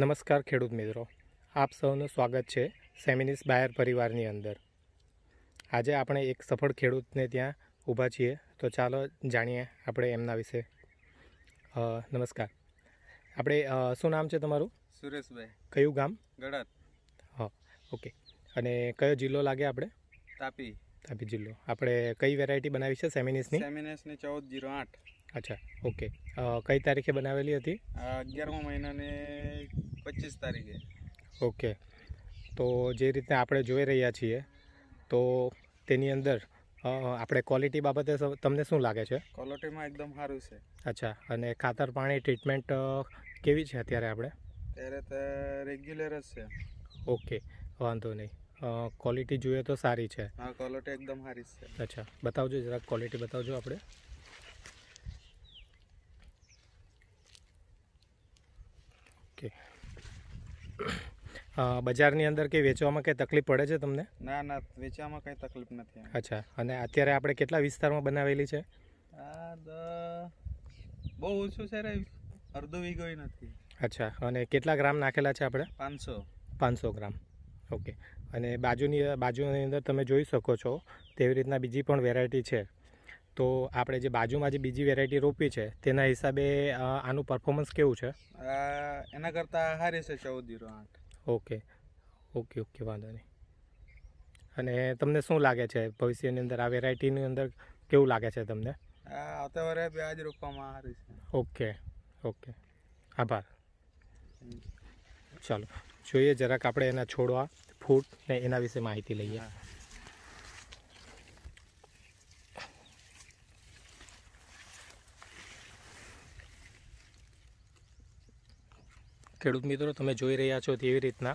નમસ્કાર ખેડૂત મિત્રો આપ સૌનું સ્વાગત છે સેમિનિસ બાયર પરિવારની અંદર આજે આપણે એક સફળ ખેડૂતને ત્યાં ઊભા છીએ તો ચાલો જાણીએ આપણે એમના વિશે નમસ્કાર આપણે શું નામ છે તમારું સુરેશભાઈ કયું ગામ ગળત હા ઓકે અને કયો જિલ્લો લાગે આપણે તાપી તાપી જિલ્લો આપણે કઈ વેરાયટી બનાવી છે સેમિનિસની સેમિનિસની ચૌદ જીરો આઠ અચ્છા ઓકે કઈ તારીખે બનાવેલી હતી અગિયારમા મહિનાને પચીસ તારીખે ઓકે તો જે રીતે આપણે જોઈ રહ્યા છીએ તો તેની અંદર આપણે ક્વોલિટી બાબતે તમને શું લાગે છે ક્વોલિટીમાં એકદમ સારું છે અચ્છા અને ખાતર પાણી ટ્રીટમેન્ટ કેવી છે અત્યારે આપણે ત્યારે તો રેગ્યુલર જ છે ઓકે વાંધો નહીં ક્વોલિટી જોઈએ તો સારી છે હા ક્વોલિટી એકદમ સારી છે અચ્છા બતાવજો જરાક ક્વોલિટી બતાવજો આપણે ઓકે બજારની અંદર કે વેચવામાં કંઈ તકલીફ પડે છે તમને ના ના વેચવામાં કંઈ તકલીફ નથી અચ્છા અને અત્યારે આપણે કેટલા વિસ્તારમાં બનાવેલી છે બહુ ઓછું છે રે અડધો વીઘો નથી અચ્છા અને કેટલા ગ્રામ નાખેલા છે આપણે પાંચસો પાંચસો ગ્રામ ઓકે અને બાજુની બાજુની અંદર તમે જોઈ શકો છો તેવી રીતના બીજી પણ વેરાયટી છે તો આપણે જે બાજુમાં જે બીજી વેરાયટી રોપી છે તેના હિસાબે આનું પરફોર્મન્સ કેવું છે એના કરતાં હારી છે ચૌદ જીરો આઠ ઓકે ઓકે ઓકે વાંધો નહીં અને તમને શું લાગે છે ભવિષ્યની અંદર આ વેરાયટીની અંદર કેવું લાગે છે તમને આવતા વર્ષે વ્યાજ રોપવામાં હારી છે ઓકે ઓકે આભાર ચાલો જોઈએ જરાક આપણે એના છોડવા ફૂડ ને એના વિશે માહિતી લઈએ ખેડૂત મિત્રો તમે જોઈ રહ્યા છો તેવી રીતના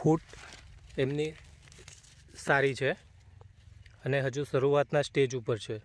ફૂટ એમની સારી છે અને હજુ શરૂઆતના સ્ટેજ ઉપર છે